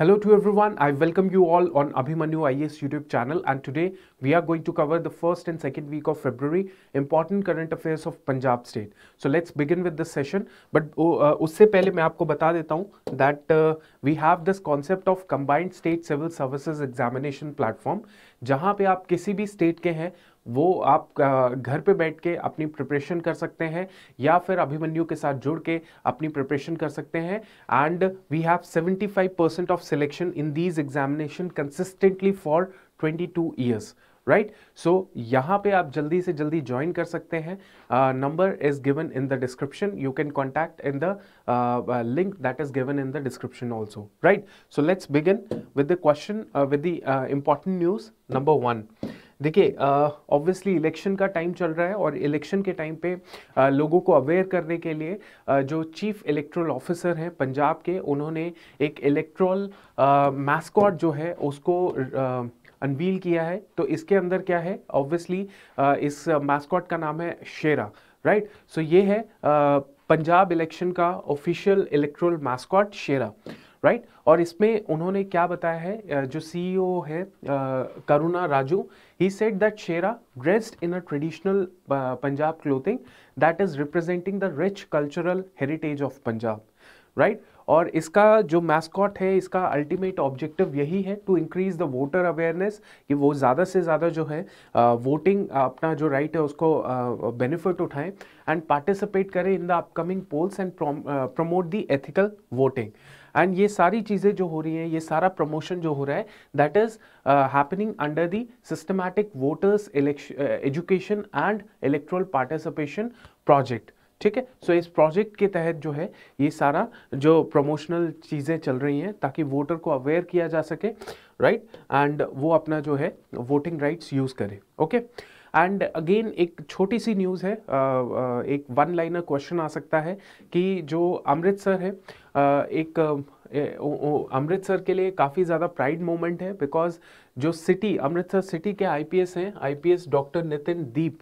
Hello to everyone. I welcome you all on Abhimanyu IAS YouTube channel and today we are going to cover the first and second week of February important current affairs of Punjab state. So let's begin with this session. But oh, uh, उससे पहले मैं आपको बता that uh, we have this concept of combined state civil services examination platform जहाँ पे आप किसी भी स्टेट के हैं वो आप घर पे बैठ के अपनी प्रिपरेशन कर सकते हैं या फिर अभिमन्यु के साथ जुड़ के अपनी प्रिपरेशन कर सकते हैं and we have 75 percent of selection in these examination consistently for 22 years right so यहाँ पे आप जल्दी से जल्दी ज्वाइन कर सकते हैं number is given in the description you can contact in the link that is given in the description also right so let's begin with the question with the important news number one देखिए obviously uh, election का time चल रहा है और election के time पे आ, uh, लोगों को अवेयर करने के लिए आ, uh, जो चीफ इलेक्ट्रल ऑफिसर हैं पंजाब के उन्होंने एक इलेक्ट्रल मैस्कॉट जो है उसको आ, अनवील किया है तो इसके अंदर क्या है ऑब्वियसली इस मैस्कॉट का नाम है Shera right right? So so ये है पंजाब इलेक्शन का official electoral mascot Shera right right? और इसमें उन्होंने क्या बताया है जो सीईओ e है Karuna Raju he said that Shera dressed in a traditional Punjab clothing that is representing the rich cultural heritage of Punjab right और इसका जो मैस्कॉट है इसका अल्टीमेट ऑब्जेक्टिव यही है to increase the voter awareness कि वो ज़्यादा से ज़्यादा जो है वोटिंग अपना जो राइट है उसको बेनिफिट उठाएं एंड पार्टिसिपेट करें in the upcoming polls and promote the ethical voting and ये सारी चीज़ें जो हो रही हैं ये सारा प्रमोशन जो हो रहा है that is happening under the systematic voters education and electoral participation project ठीक है सो इस प्रोजेक्ट के तहत जो है ये सारा जो प्रमोशनल चीज़ें चल रही हैं ताकि वोटर को अवेयर किया जा सके राइट right? एंड वो अपना जो है वोटिंग राइट्स यूज़ करें ओके एंड अगेन एक छोटी सी न्यूज़ है आ, आ, एक वन लाइनर क्वेश्चन आ सकता है कि जो अमृतसर है आ, एक अमृतसर के लिए काफ़ी ज़्यादा प्राइड मोमेंट है बिकॉज जो सिटी अमृतसर सिटी के आईपीएस हैं IPS doctor Nitin Deep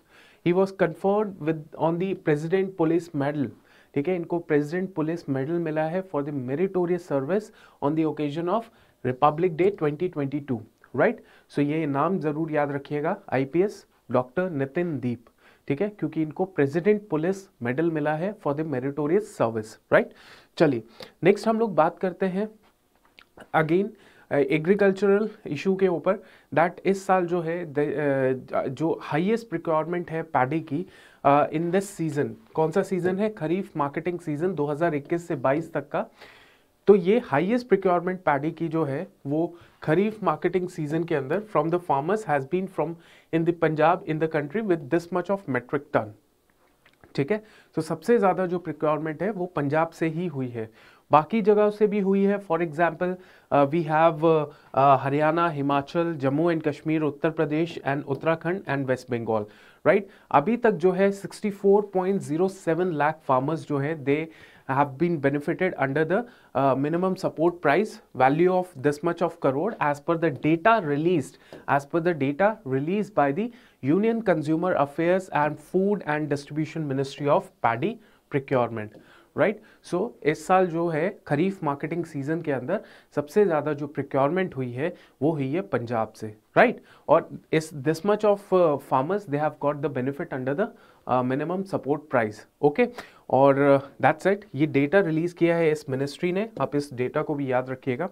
he was confirm with on the president police medal ठीक है इनको प्रेजिडेंट पुलिस मेडल मिला है for the meritorious service on the occasion of Republic Day 2022 right so ये नाम जरूर याद रखिएगा आईपीएस डॉक्टर नितिन दीप ठीक है क्योंकि इनको प्रेसिडेंट पुलिस मेडल मिला है for the meritorious service right चलिए नेक्स्ट हम लोग बात करते हैं अगेन एग्रीकल्चरल इशू के ऊपर दैट इस साल जो है जो हाईएस्ट रिक्वायरमेंट है पैडी की इन दिस सीज़न कौन सा सीज़न है खरीफ मार्केटिंग सीज़न 2021 से 22 तक का तो ये हाईएस्ट प्रिक्योरमेंट पैडी की जो है वो खरीफ मार्केटिंग सीजन के अंदर from the farmers has been from in the Punjab in the country with this much of metric ton ठीक है तो सबसे ज़्यादा जो प्रिक्योरमेंट है वो पंजाब से ही हुई है बाकी जगह से भी हुई है for example we have Haryana Himachal Jammu and Kashmir Uttar Pradesh and Uttarakhand and West Bengal right अभी तक जो है 64.07 लाख फार्मर्स जो है they have been benefited under the minimum support price value of this much of crore as per the data release as per the data release by the union consumer affairs and food and distribution ministry of paddy procurement right so so, इस साल जो है खरीफ marketing season के अंदर सबसे ज़्यादा जो procurement हुई है वो हुई है पंजाब से राइट right? और इस this much of farmers they have got the benefit under the minimum support price okay और दैट्स uh, इट ये डेटा रिलीज़ किया है इस मिनिस्ट्री ने आप इस डेटा को भी याद रखिएगा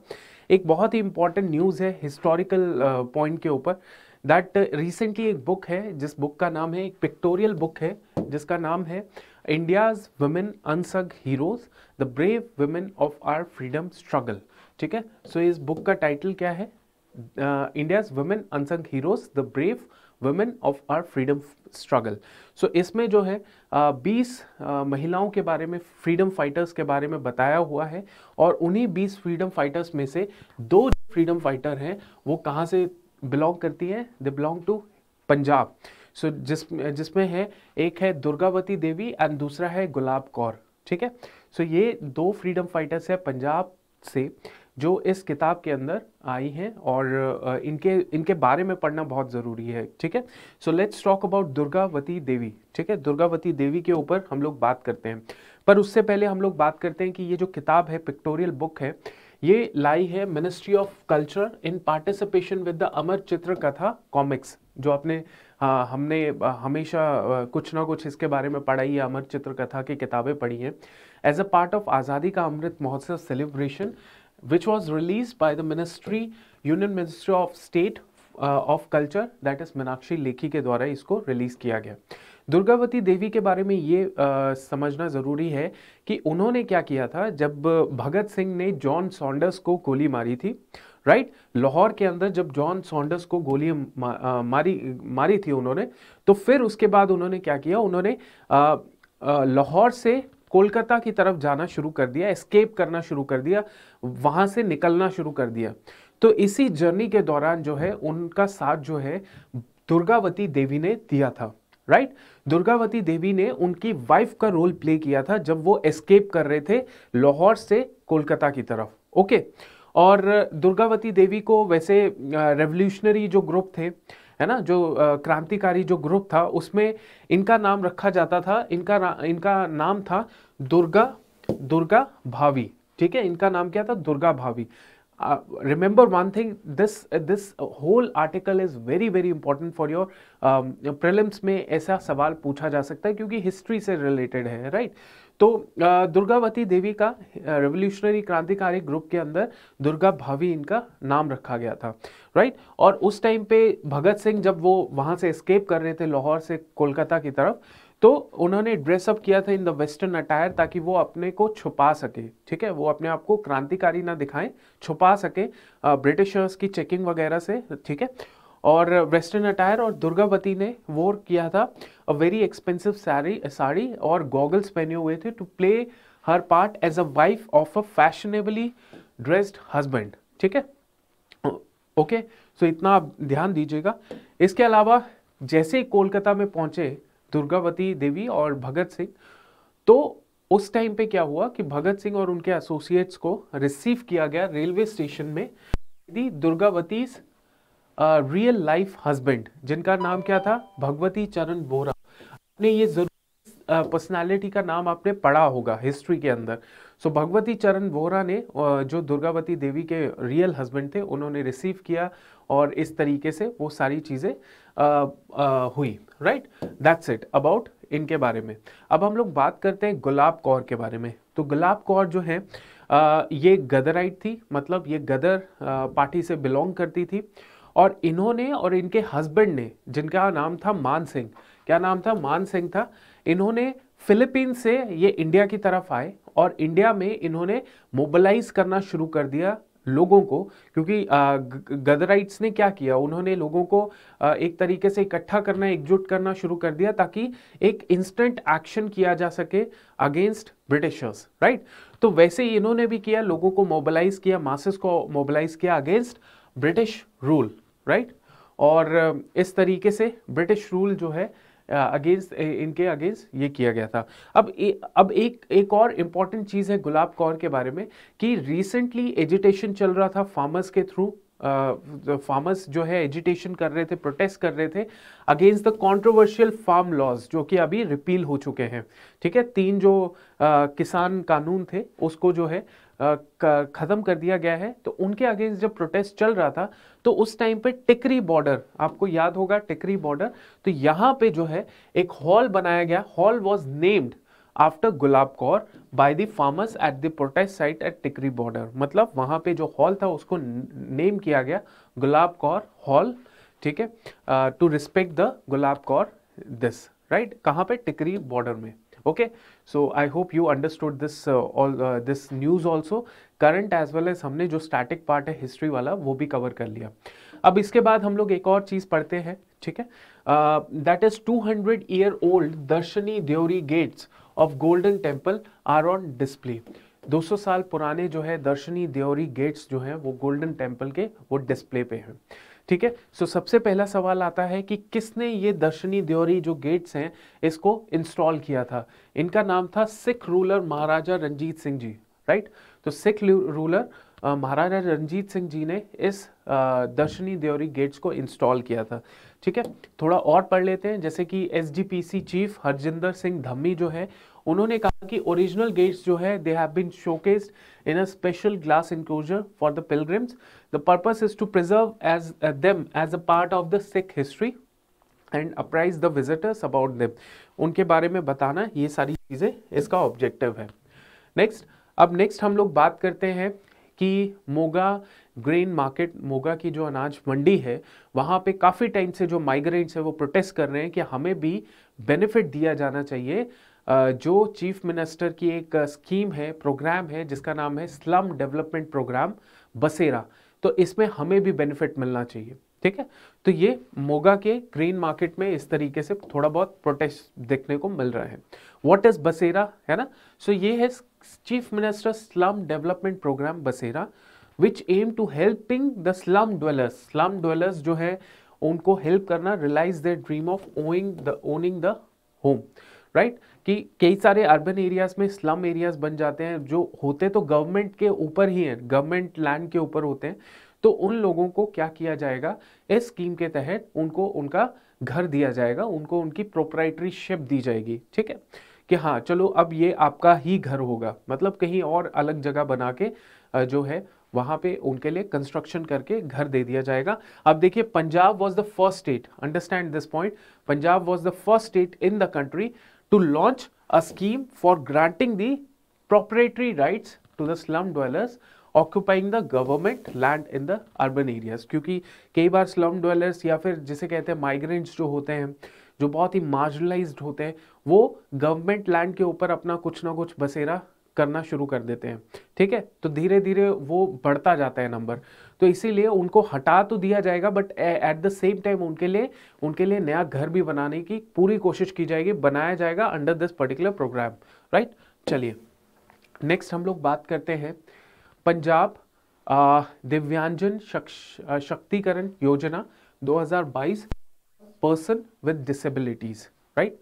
एक बहुत ही इंपॉर्टेंट न्यूज़ है हिस्टोरिकल पॉइंट uh, के ऊपर दैट रिसेंटली uh, एक बुक है जिस बुक का नाम है एक पिक्टोरियल बुक है जिसका नाम है uh, India's women unsung heroes the brave women of our freedom struggle ठीक है सो इस बुक का टाइटल क्या है India's women unsung heroes the brave women of our freedom struggle so इसमें जो है uh, बीस uh, महिलाओं के बारे में फ्रीडम फाइटर्स के बारे में बताया हुआ है और उन्हीं बीस फ्रीडम फाइटर्स में से दो फ्रीडम फाइटर हैं वो कहाँ से बिलोंग करती हैं they belong to Punjab so जिस जिसमें है एक है दुर्गावती देवी एंड दूसरा है गुलाब कौर ठीक है सो ये दो फ्रीडम फाइटर्स है पंजाब से जो इस किताब के अंदर आई हैं और इनके इनके बारे में पढ़ना बहुत ज़रूरी है ठीक है so let's talk about Durgawati Devi ठीक है दुर्गावती देवी के ऊपर हम लोग बात करते हैं पर उससे पहले हम लोग बात करते हैं कि ये जो किताब है पिक्टोरियल बुक है ये लाई है ministry of culture in participation with the Amar Chitra Katha comics जो आपने हाँ हमने हमेशा कुछ ना कुछ इसके बारे में पढ़ाई या अमर चित्रकथा की किताबें पढ़ी हैं एज अ पार्ट ऑफ आज़ादी Ka Amrit Mahotsav celebration which was release by the ministry union ministry of state of culture that is Meenakshi Lekhi के द्वारा इसको रिलीज़ किया गया दुर्गावती देवी के बारे में ये आ, समझना ज़रूरी है कि उन्होंने क्या किया था जब भगत सिंह ने जॉन सॉन्डर्स को गोली मारी थी राइट लाहौर के अंदर जब जॉन सॉन्डर्स को गोलियां मा, मारी मारी थी उन्होंने तो फिर उसके बाद उन्होंने क्या किया उन्होंने लाहौर से कोलकाता की तरफ जाना शुरू कर दिया एस्केप करना शुरू कर दिया वहां से निकलना शुरू कर दिया तो इसी जर्नी के दौरान जो है उनका साथ जो है दुर्गावती देवी ने दिया था राइट right? दुर्गावती देवी ने उनकी वाइफ का रोल प्ले किया था जब वो एस्केप कर रहे थे लाहौर से कोलकाता की तरफ ओके okay? और दुर्गावती देवी को वैसे रेवोल्यूशनरी जो ग्रुप थे है ना जो क्रांतिकारी जो ग्रुप था उसमें इनका नाम रखा जाता था इनका इनका नाम था दुर्गा दुर्गा भावी ठीक है इनका नाम क्या था Durga Bhabhi remember uh, remember one thing this uh, this whole article is very very important for your um, prelims में ऐसा सवाल पूछा जा सकता है क्योंकि हिस्ट्री से रिलेटेड है राइट right? तो uh, दुर्गावती देवी का रेवोल्यूशनरी uh, क्रांतिकारी ग्रुप के अंदर दुर्गा भावी इनका नाम रखा गया था राइट right? और उस टाइम पे भगत सिंह जब वो वहाँ से एस्केप कर रहे थे लाहौर से कोलकाता की तरफ तो उन्होंने ड्रेसअप किया था इन द वेस्टर्न अटायर ताकि वो अपने को छुपा सके ठीक है वो अपने आप को क्रांतिकारी ना दिखाएं छुपा सके ब्रिटिशर्स की चेकिंग वगैरह से ठीक है और वेस्टर्न अटायर और दुर्गावती ने वो किया था a very expensive sari sari और गॉगल्स पहने हुए थे to play her part as a wife of a fashionably dressed husband ठीक है ओके सो इतना आप ध्यान दीजिएगा इसके अलावा जैसे ही कोलकाता में पहुंचे दुर्गावती देवी और भगत सिंह तो उस टाइम पे क्या हुआ कि भगत सिंह और उनके एसोसिएट्स को रिसीव किया गया रेलवे स्टेशन में यदि दुर्गावती रियल लाइफ हस्बैंड जिनका नाम क्या था भगवती चरण बोरा आपने ये जरूर पर्सनालिटी का नाम आपने पढ़ा होगा हिस्ट्री के अंदर सो भगवती चरण वोहरा ने जो दुर्गावती देवी के रियल हस्बैंड थे उन्होंने रिसीव किया और इस तरीके से वो सारी चीज़ें हुई राइट दैट्स इट अबाउट इनके बारे में अब हम लोग बात करते हैं गुलाब कौर के बारे में तो गुलाब कौर जो है आ, ये गदराइट थी मतलब ये गदर आ, पार्टी से बिलोंग करती थी और इन्होंने और इनके हस्बैंड ने जिनका नाम था मान सिंह क्या नाम था मान सिंह था इन्होंने फिलीपींस से ये इंडिया की तरफ आए और इंडिया में इन्होंने मोबलाइज करना शुरू कर दिया लोगों को क्योंकि गदराइट्स ने क्या किया उन्होंने लोगों को एक तरीके से इकट्ठा करना एकजुट करना शुरू कर दिया ताकि एक इंस्टेंट एक्शन किया जा सके अगेंस्ट ब्रिटिशर्स राइट तो वैसे ही इन्होंने भी किया लोगों को मोबालाइज किया मासेस को मोबिलाइज किया अगेंस्ट ब्रिटिश रूल राइट और इस तरीके से ब्रिटिश रूल जो है अगेंस्ट इनके अगेंस्ट ये किया गया था अब ए, अब एक एक और इम्पॉर्टेंट चीज़ है गुलाब कौर के बारे में कि रिसेंटली एजिटेशन चल रहा था फार्मर्स के थ्रू फार्मर्स uh, जो है एजिटेशन कर रहे थे प्रोटेस्ट कर रहे थे against the controversial farm laws जो कि अभी रिपील हो चुके हैं ठीक है तीन जो uh, किसान कानून थे उसको जो है ख़त्म कर दिया गया है तो उनके अगेंस्ट जब प्रोटेस्ट चल रहा था तो उस टाइम पे टिकरी बॉर्डर आपको याद होगा टिकरी बॉर्डर तो यहाँ पे जो है एक हॉल बनाया गया hall was named after Gulab Kaur by the farmers at the protest site at Tikri border मतलब वहाँ पे जो हॉल था उसको नेम किया गया गुलाब कौर हॉल ठीक है to respect the Gulab Kaur this right कहाँ पे टिकरी बॉर्डर में okay so i hope you understood this uh, all uh, this news also current as well as हमने जो स्टैटिक पार्ट है हिस्ट्री वाला वो भी कवर कर लिया अब इसके बाद हम लोग एक और चीज़ पढ़ते हैं ठीक है that is two hundred year old Darshani Deori gates of Golden Temple are on display 200 साल पुराने जो है दर्शनी द्योरी गेट्स जो हैं वो गोल्डन टेम्पल के वो डिस्प्ले पे हैं ठीक है सो सबसे पहला सवाल आता है कि किसने ये दर्शनी द्योरी जो गेट्स हैं इसको इंस्टॉल किया था इनका नाम था सिख रूलर महाराजा रंजीत सिंह जी राइट तो सिख रूलर महाराजा रंजीत सिंह जी ने इस दर्शनी द्योरी गेट्स को इंस्टॉल किया था ठीक है थोड़ा और पढ़ लेते हैं जैसे कि एसजीपीसी चीफ हरजिंदर सिंह धम्मी जो है उन्होंने कहा कि ओरिजिनल गेट्स जो है they have been showcased in a special glass enclosure for the pilgrims The purpose is to preserve as uh, them as a part of the Sikh history and apprise the visitors about them उनके बारे में बताना ये सारी चीज़ें इसका objective है next अब नेक्स्ट हम लोग बात करते हैं कि मोगा ग्रेन मार्केट मोगा की जो अनाज मंडी है वहाँ पे काफ़ी टाइम से जो माइग्रेंट्स हैं वो प्रोटेस्ट कर रहे हैं कि हमें भी बेनिफिट दिया जाना चाहिए जो चीफ मिनिस्टर की एक स्कीम है प्रोग्राम है जिसका नाम है स्लम डेवलपमेंट प्रोग्राम बसेरा तो इसमें हमें भी बेनिफिट मिलना चाहिए ठीक है तो ये मोगा के ग्रीन मार्केट में इस तरीके से थोड़ा बहुत प्रोटेस्ट देखने को मिल रहा है वॉट इज बसेरा है ना सो so ये है chief minister slum development programme Basera which aim to helping the slum dwellers slum dwellers जो है उनको हेल्प करना realise the dream of owing the owning the home right कि कई सारे अर्बन एरियाज़ में स्लम एरियाज़ बन जाते हैं जो होते तो गवर्नमेंट के ऊपर ही हैं गवर्नमेंट लैंड के ऊपर होते हैं तो उन लोगों को क्या किया जाएगा इस स्कीम के तहत उनको उनका घर दिया जाएगा उनको उनकी प्रोप्राइटरीशिप शिप दी जाएगी ठीक है कि हाँ चलो अब ये आपका ही घर होगा मतलब कहीं और अलग जगह बना के जो है वहाँ पे उनके लिए कंस्ट्रक्शन करके घर दे दिया जाएगा अब देखिए Punjab was the first state understand this point Punjab was the first state in the country to launch a scheme for granting the proprietary rights to the slum dwellers occupying the government land in the urban areas क्योंकि कई बार slum dwellers या फिर जिसे कहते हैं migrants जो होते हैं जो बहुत ही मार्जलाइज होते हैं वो गवर्नमेंट लैंड के ऊपर अपना कुछ ना कुछ बसेरा करना शुरू कर देते हैं ठीक है तो धीरे धीरे वो बढ़ता जाता है नंबर तो इसीलिए उनको हटा तो दिया जाएगा but at the same time उनके लिए उनके लिए नया घर भी बनाने की पूरी कोशिश की जाएगी बनाया जाएगा under this particular programme right चलिए नेक्स्ट हम लोग बात करते हैं Punjab Divyangjan Shaktikaran Yojana 2022 person with disabilities right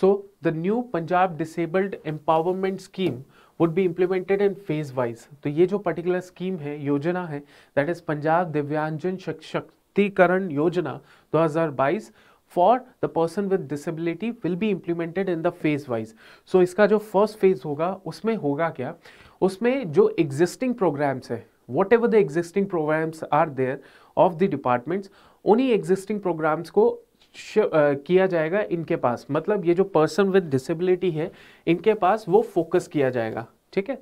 so the new Punjab disabled empowerment scheme would be implemented in phase wise तो ये जो पर्टिकुलर स्कीम है योजना है that is Punjab Divyangjan Shaktikaran Yojana 2022 for the person with disability will be implemented in the phase wise so इसका जो first phase होगा उसमें होगा क्या उसमें जो एग्जिस्टिंग प्रोग्राम्स है whatever the existing programmes are there of the departments उन्हीं एग्जिस्टिंग प्रोग्राम्स को Uh, किया जाएगा इनके पास मतलब ये जो पर्सन विद डिसेबिलिटी है इनके पास वो फोकस किया जाएगा ठीक है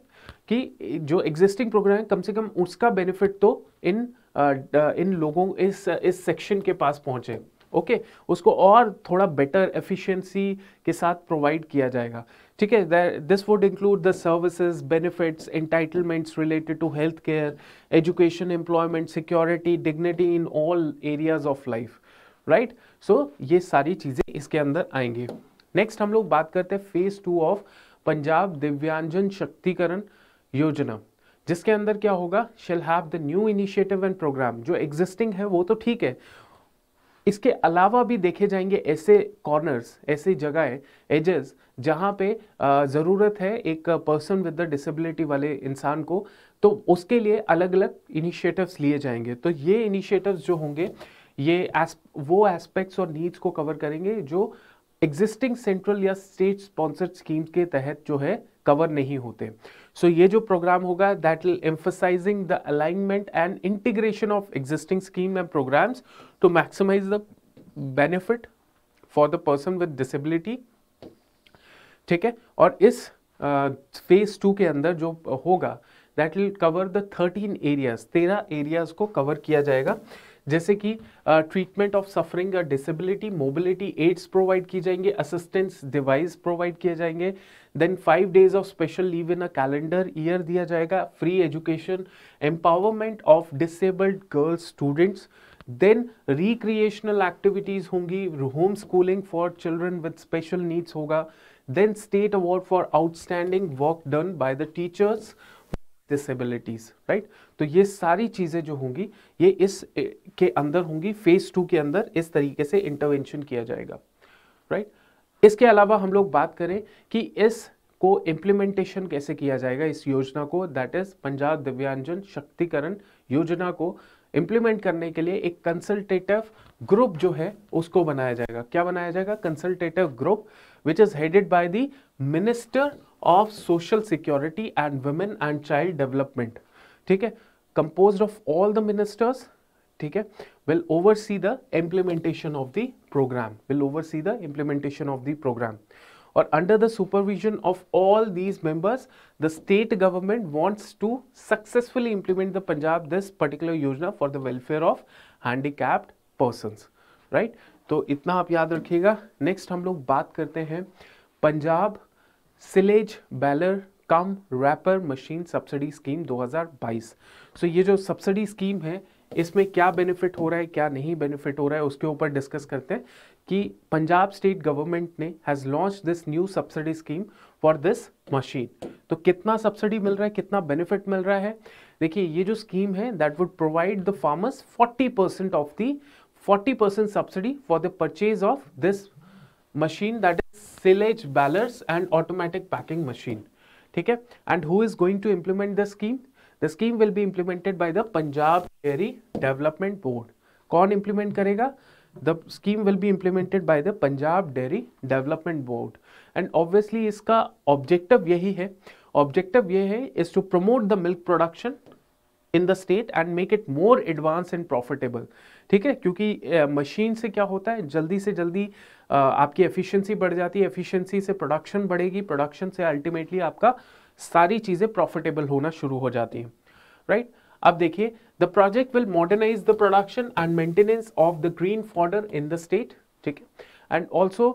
कि जो एग्जिस्टिंग प्रोग्राम है कम से कम उसका बेनिफिट तो इन uh, uh, इन लोगों इस इस सेक्शन के पास पहुंचे ओके okay? उसको और थोड़ा बेटर एफिशिएंसी के साथ प्रोवाइड किया जाएगा ठीक है this would include the services benefits entitlements related to health care education employment security dignity in all areas of life right right? So so, ये सारी चीज़ें इसके अंदर आएंगे नेक्स्ट हम लोग बात करते हैं phase two of Punjab Divyangjan Shaktikaran Yojana जिसके अंदर क्या होगा shall have the new initiative and programme जो एग्जिस्टिंग है वो तो ठीक है इसके अलावा भी देखे जाएंगे ऐसे कॉर्नर्स ऐसी जगह एजेस जहां पे ज़रूरत है एक पर्सन विद द डिसेबिलिटी वाले इंसान को तो उसके लिए अलग अलग इनिशिएटिव्स लिए जाएंगे तो ये इनिशिएटिव्स जो होंगे ये वो एस्पेक्ट्स और नीड्स को कवर करेंगे जो एग्जिस्टिंग सेंट्रल या स्टेट स्पॉन्सर्ड स्कीम के तहत जो है कवर नहीं होते सो so, ये जो प्रोग्राम होगा that will emphasising the alignment and integration of existing scheme and programmes to maximise the benefit for the person with disability ठीक है और इस फेज टू के अंदर जो होगा that will cover the thirteen areas तेरह एरियाज को कवर किया जाएगा जैसे कि treatment of suffering disability mobility aids provide किए जाएंगे असिस्टेंस डिवाइस प्रोवाइड किए जाएंगे then five days of special leave in a calendar year दिया जाएगा free education empowerment of disabled girls students then recreational activities होंगी home schooling for children with special needs होगा then state award for outstanding work done by the teachers disabilities right तो ये सारी चीज़ें जो होंगी ये इस के अंदर होंगी फेज़ टू के अंदर इस तरीके से इंटरवेंशन किया जाएगा राइट right? इसके अलावा हम लोग बात करें कि इस को इम्प्लीमेंटेशन कैसे किया जाएगा इस योजना को दैट इज़ पंजाब दिव्यांजन शक्तिकरण योजना को इम्प्लीमेंट करने के लिए एक कंसल्टेटिव ग्रुप जो है उसको बनाया जाएगा क्या बनाया जाएगा consultative group which is headed by the minister of social security and women and child development ठीक है compose of all the ministers ठीक है will oversee the implementation of the programme will oversee the implementation of the programme और under the supervision of all these members the state government wants to successfully implement the Punjab this particular yojana for the welfare of handicapped person right तो इतना आप याद रखिएगा next हम लोग बात करते हैं Punjab silage baler cum wrapper machine subsidy scheme 2022 so so, ये जो सब्सिडी स्कीम है इसमें क्या बेनिफिट हो रहा है क्या नहीं बेनिफिट हो रहा है उसके ऊपर डिस्कस करते हैं कि पंजाब स्टेट गवर्नमेंट ने has launch this new subsidy scheme for this machine तो कितना सब्सिडी मिल रहा है कितना बेनिफिट मिल रहा है देखिए ये जो स्कीम है that would provide the farmers 40 percent of the 40 percent subsidy for the purchase of this machine that silage balers and automatic packing machine ठीक है and who is going to implement the scheme the scheme will be implemented by the Punjab dairy development board कौन implement करेगा the scheme will be implemented by the Punjab dairy development board and obviously इसका objective यही है objective ये है is to promote the milk production in the state and make it more advance and profitable ठीक है क्योंकि machine से क्या होता है जल्दी से जल्दी आपकी एफिशिएंसी बढ़ जाती है एफिशिएंसी से प्रोडक्शन बढ़ेगी प्रोडक्शन से अल्टीमेटली आपका सारी चीज़ें प्रॉफिटेबल होना शुरू हो जाती हैं राइट अब देखिए the project will modernize the production and maintenance of the green fodder in the state ठीक है एंड ऑल्सो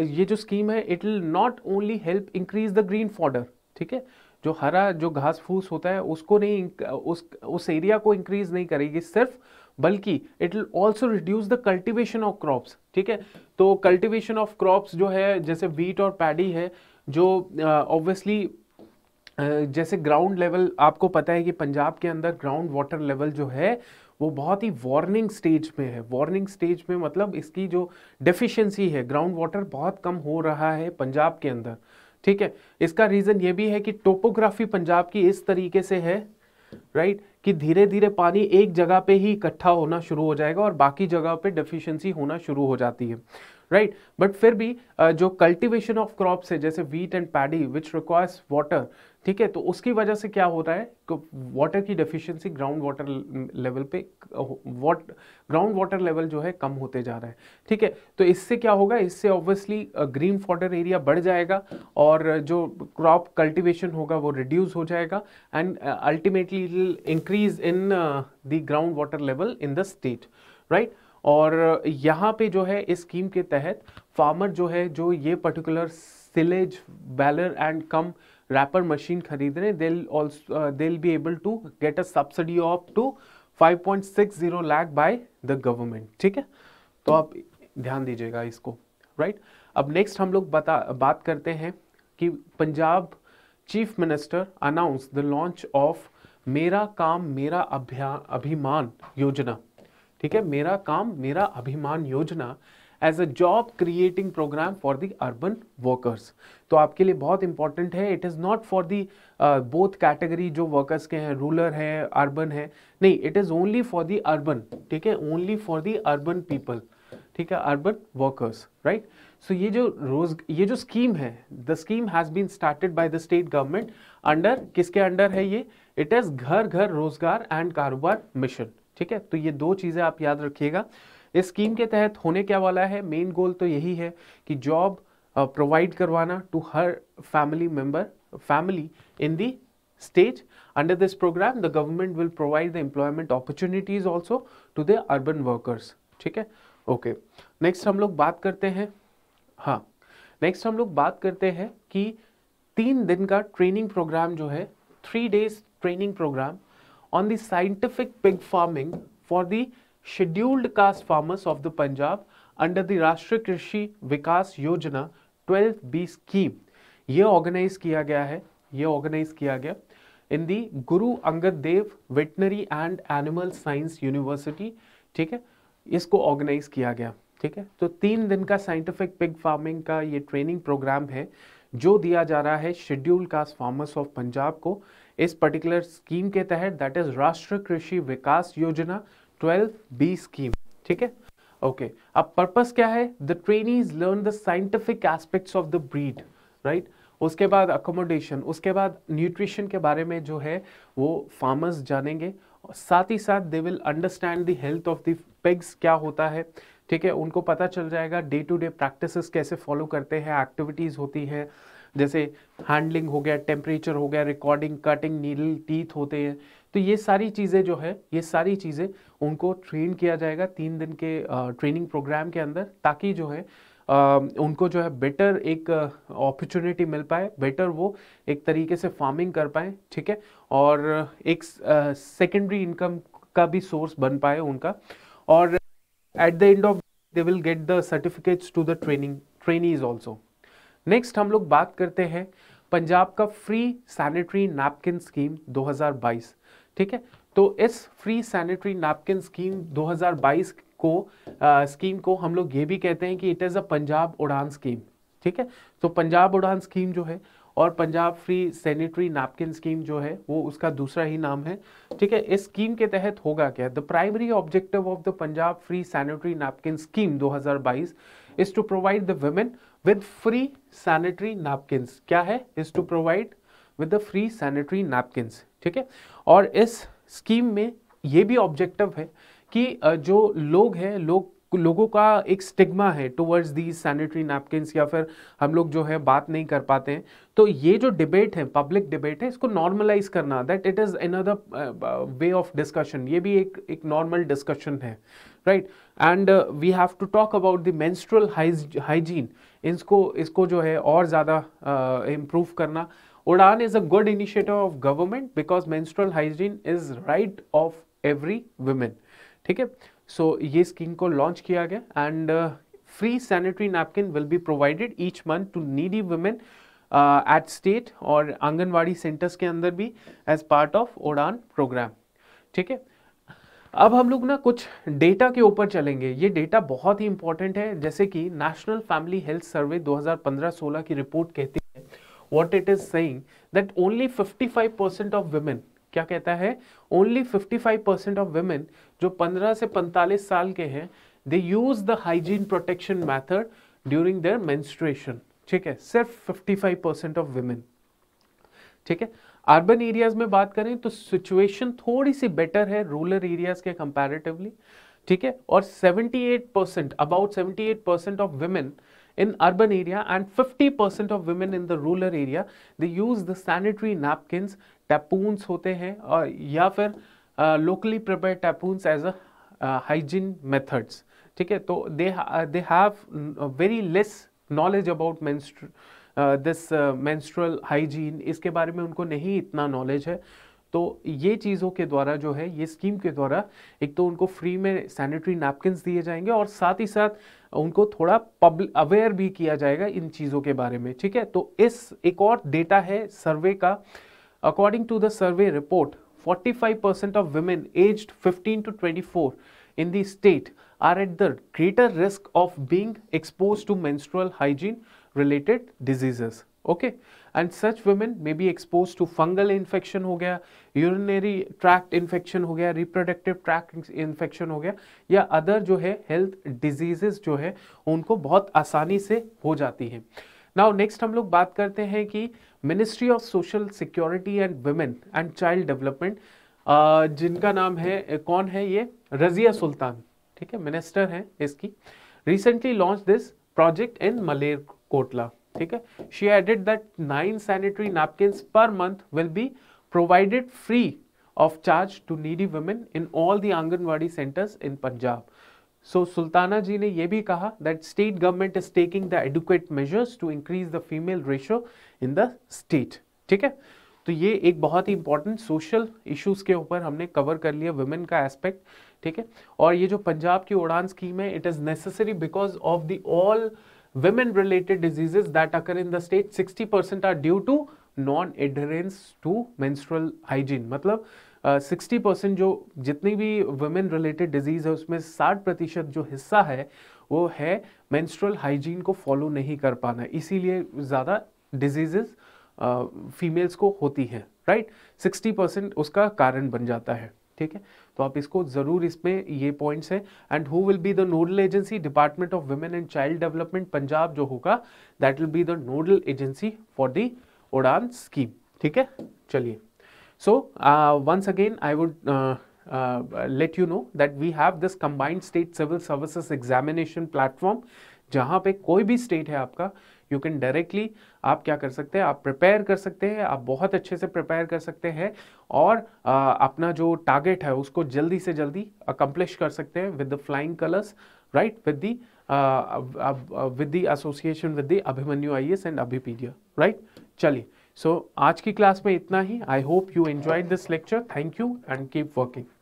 ये जो स्कीम है it will not only help increase the green fodder ठीक है जो हरा जो घास फूस होता है उसको नहीं उस उस एरिया को इंक्रीज नहीं करेगी सिर्फ बल्कि it will also reduce the cultivation of crops ठीक है तो कल्टिवेशन ऑफ क्रॉप्स जो है जैसे वीट और पैडी है जो ऑब्वियसली uh, जैसे ग्राउंड लेवल आपको पता है कि पंजाब के अंदर ग्राउंड वाटर लेवल जो है वो बहुत ही वार्निंग स्टेज में है वार्निंग स्टेज में मतलब इसकी जो डेफिशिएंसी है ग्राउंड वाटर बहुत कम हो रहा है पंजाब के अंदर ठीक है इसका रीज़न ये भी है कि टोपोग्राफी पंजाब की इस तरीके से है राइट कि धीरे धीरे पानी एक जगह पे ही इकट्ठा होना शुरू हो जाएगा और बाकी जगह पे डेफिशिएंसी होना शुरू हो जाती है राइट right? बट फिर भी जो कल्टीवेशन ऑफ क्रॉप्स है जैसे wheat and paddy which requires water ठीक है तो उसकी वजह से क्या हो रहा है वाटर की डेफिशिएंसी ग्राउंड वाटर लेवल पे वाट ग्राउंड वाटर लेवल जो है कम होते जा रहा है ठीक है तो इससे क्या होगा इससे ऑब्वियसली ग्रीन फॉर्डर एरिया बढ़ जाएगा और जो क्रॉप कल्टीवेशन होगा वो रिड्यूस हो जाएगा and ultimately increase in the ground water level in the state right और यहाँ पे जो है इस स्कीम के तहत फार्मर जो है जो ये particular silage baler and cum wrapper machine खरीद रहे हैं they'll also uh, they'll be able to get a 5.60 lakh by the government ठीक है तो आप ध्यान दीजिएगा इसको राइट right? अब नेक्स्ट हम लोग बता बात करते हैं कि Punjab chief minister announce the launch of Mera Kaam मेरा अभियान अभिमान योजना ठीक है मेरा Kaam Mera Abhimaan Yojana as a job creating program for the urban workers तो आपके लिए बहुत इंपॉर्टेंट है it is not for the both category जो वर्कर्स के हैं रूलर है अर्बन है नहीं it is only for the urban ठीक है only for the urban people ठीक है अर्बन वर्कर्स राइट सो ये जो रोज ये जो स्कीम है the scheme has been started by the state government under किसके अंडर है ये इट इज़ घर घर रोजगार एंड कारोबार मिशन ठीक है तो ये दो चीज़ें आप याद रखिएगा इस स्कीम के तहत होने क्या वाला है मेन गोल तो यही है कि जॉब प्रोवाइड uh, करवाना टू हर family member family in the state under this program the government will provide the employment opportunities also to the urban workers ठीक है ओके नेक्स्ट हम लोग बात करते हैं हाँ नेक्स्ट हम लोग बात करते हैं कि तीन दिन का ट्रेनिंग प्रोग्राम जो है three days training program on the scientific pig farming for the scheduled caste farmers of the Punjab under the Rashtriya Krishi Vikas Yojana Yojana B scheme यह ऑर्गेनाइज किया गया है यह ऑर्गेनाइज किया गया in the Guru Angad Dev veterinary and animal science university ठीक है इसको ऑर्गेनाइज किया गया ठीक है तो तीन दिन का साइंटिफिक पिग फार्मिंग का ये ट्रेनिंग प्रोग्राम है जो दिया जा रहा है schedule caste farmers of Punjab को इस पर्टिकुलर स्कीम के तहत दैट इज राष्ट्रीय कृषि विकास योजना ट्वेल्व बी स्कीम ठीक है ओके अब पर्पस क्या है the training learn the scientific aspects of the breed right उसके बाद अकोमोडेशन उसके बाद न्यूट्रिशन के बारे में जो है वो फार्मर्स जानेंगे साथ ही साथ they will understand the health of the pigs क्या होता है ठीक है उनको पता चल जाएगा डे टू डे प्रैक्टिसेस कैसे फॉलो करते हैं एक्टिविटीज़ होती हैं जैसे हैंडलिंग हो गया टेम्परेचर हो गया रिकॉर्डिंग कटिंग नीडल टीथ होते हैं तो ये सारी चीज़ें जो है ये सारी चीज़ें उनको ट्रेन किया जाएगा तीन दिन के ट्रेनिंग प्रोग्राम के अंदर ताकि जो है उनको जो है बेटर एक अपॉर्चुनिटी मिल पाए बेटर वो एक तरीके से फार्मिंग कर पाए ठीक है और एक सेकेंडरी इनकम का भी सोर्स बन पाए उनका और at the end of they will get the certificates to the training trainees also next हम लोग बात करते हैं पंजाब का फ्री सैनिटरी नैपकिन स्कीम 2022 ठीक है तो इस फ्री सैनिटरी नैपकिन स्कीम 2022 को आ, स्कीम को हम लोग ये भी कहते हैं कि इट इज़ अ पंजाब उड़ान स्कीम ठीक है तो पंजाब उड़ान स्कीम जो है और Punjab free sanitary napkin scheme जो है वो उसका दूसरा ही नाम है ठीक है इस स्कीम के तहत होगा क्या the primary objective of the Punjab free sanitary napkin scheme 2022 is to provide the women with free sanitary napkin क्या है is to provide with the free sanitary napkin ठीक है और इस स्कीम में ये भी ऑब्जेक्टिव है कि जो लोग हैं लोग लोगों का एक स्टिग्मा है टुवर्ड्स दी सैनिटरी नैपकिंस या फिर हम लोग जो है बात नहीं कर पाते हैं तो ये जो डिबेट है पब्लिक डिबेट है इसको नॉर्मलाइज करना that it is another way of discussion ये भी एक एक नॉर्मल डिस्कशन है right and we have to talk about the menstrual hygiene इसको इसको जो है और ज़्यादा इम्प्रूव uh, करना Udaan is a good initiative of government because menstrual hygiene is right of every women ठीक है सो ये स्कीम को लॉन्च किया गया and free sanitary napkin will be provided each month to needy women at state और anganwadi centers के अंदर भी as part of Udaan program ठीक है अब हम लोग ना कुछ डेटा के ऊपर चलेंगे ये डेटा बहुत ही इंपॉर्टेंट है जैसे कि नेशनल फैमिली हेल्थ सर्वे 2015-16 की रिपोर्ट कहती है what it is saying that only 55% of women क्या कहता है ओनली 55% ऑफ वेमेन जो 15 से 45 साल के हैं they use the hygiene protection method during their menstruation ठीक है सिर्फ 55% ऑफ वेमेन ठीक है अर्बन एरियाज में बात करें तो सिचुएशन थोड़ी सी बेटर है रूरल एरियाज के कंपैरेटिवली ठीक है और 78 percent about 78 percent of women in urban area and 50% of women in the rural area they use the sanitary napkins tapoons hote hain होते ya fir locally prepared tapoons as a uh, hygiene methods theek hai to they uh, they have very less knowledge about menstrual this menstrual hygiene इसके बारे में उनको नहीं इतना knowledge है तो ये चीज़ों के द्वारा जो है ये स्कीम के द्वारा एक तो उनको फ्री में सैनिटरी नैपकिन दिए जाएंगे और साथ ही साथ उनको थोड़ा पब्लिक अवेयर भी किया जाएगा इन चीज़ों के बारे में ठीक है तो इस एक और डेटा है सर्वे का according to the survey report 45% percent of women age fifteen to twenty four in the state are at the greater risk of being expose to menstrual hygiene related diseases okay and such women may be expose to fungal infection हो गया urinary tract infection हो गया reproductive tract infection हो गया या other जो है health diseases जो है उनको बहुत आसानी से हो जाती है नाउ नेक्स्ट हम लोग बात करते हैं कि ministry of social security and women and child development जिनका नाम है कौन है ये रजिया सुल्तान ठीक है मिनिस्टर हैं इसकी recently launch this project in Maler Kotla ठीक है she added that nine sanitary napkin per month will be provided free of charge to needy women in all the anganwadi centres in Punjab so Sultana ji ने यह भी कहा that state government is taking the adequate measures to increase the female ratio in the state ठीक है तो ये एक बहुत ही इंपॉर्टेंट सोशल इश्यूज के ऊपर हमने कवर कर लिया वुमेन का एस्पेक्ट ठीक है और ये जो पंजाब की उड़ान स्कीम है it is necessary because of the all women related diseases that occur in the state 60% are due to non adherence to menstrual hygiene मतलब सिक्सटी uh, परसेंट जो जितनी भी वुमेन रिलेटेड डिजीज़ है उसमें साठ प्रतिशत जो हिस्सा है वो है मेंस्ट्रुअल हाइजीन को फॉलो नहीं कर पाना इसीलिए ज़्यादा डिजीज़ फीमेल्स को होती हैं राइट सिक्सटी परसेंट उसका कारण बन जाता है ठीक है तो आप इसको ज़रूर इसमें ये पॉइंट्स हैं and who will be the nodal agency department of women and child development Punjab जो होगा that will be the nodal agency for the Udaan scheme ठीक है चलिए so once again I would let you know that we have this combined state civil services examination platform जहाँ पे कोई भी state है आपका यू कैन डायरेक्टली आप क्या कर सकते हैं आप प्रिपेयर कर सकते हैं आप बहुत अच्छे से प्रिपेयर कर सकते हैं और आ, अपना जो टारगेट है उसको जल्दी से जल्दी अकम्पलिश कर सकते हैं with the flying colours right with the with the association with the Abhimanyu IAS and Abhipedia right चलिए सो आज की क्लास में इतना ही I hope you enjoy this lecture thank you and keep working